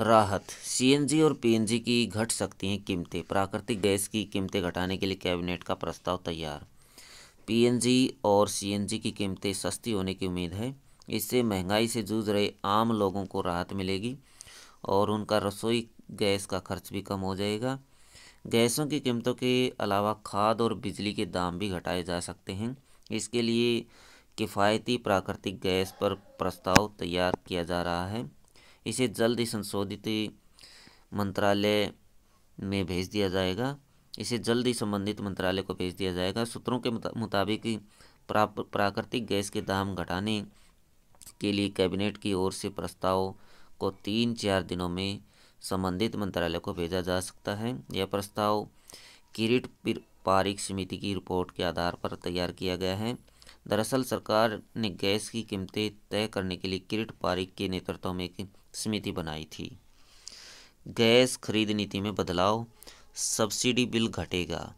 राहत सीएनजी और पीएनजी की घट सकती हैं कीमतें प्राकृतिक गैस की कीमतें घटाने के लिए कैबिनेट का प्रस्ताव तैयार पीएनजी और सीएनजी की कीमतें सस्ती होने की उम्मीद है इससे महंगाई से जूझ रहे आम लोगों को राहत मिलेगी और उनका रसोई गैस का खर्च भी कम हो जाएगा गैसों की कीमतों के अलावा खाद और बिजली के दाम भी घटाए जा सकते हैं इसके लिए किफ़ायती प्राकृतिक गैस पर प्रस्ताव तैयार किया जा रहा है इसे जल्द ही संशोधित मंत्रालय में भेज दिया जाएगा इसे जल्द ही संबंधित मंत्रालय को भेज दिया जाएगा सूत्रों के मुताबिक प्राकृतिक गैस के दाम घटाने के लिए कैबिनेट की ओर से प्रस्ताव को तीन चार दिनों में संबंधित मंत्रालय को भेजा जा सकता है यह प्रस्ताव किरीट पारिक समिति की रिपोर्ट के आधार पर तैयार किया गया है दरअसल सरकार ने गैस की कीमतें तय करने के लिए किरट पारिक के नेतृत्व में एक समिति बनाई थी गैस खरीद नीति में बदलाव सब्सिडी बिल घटेगा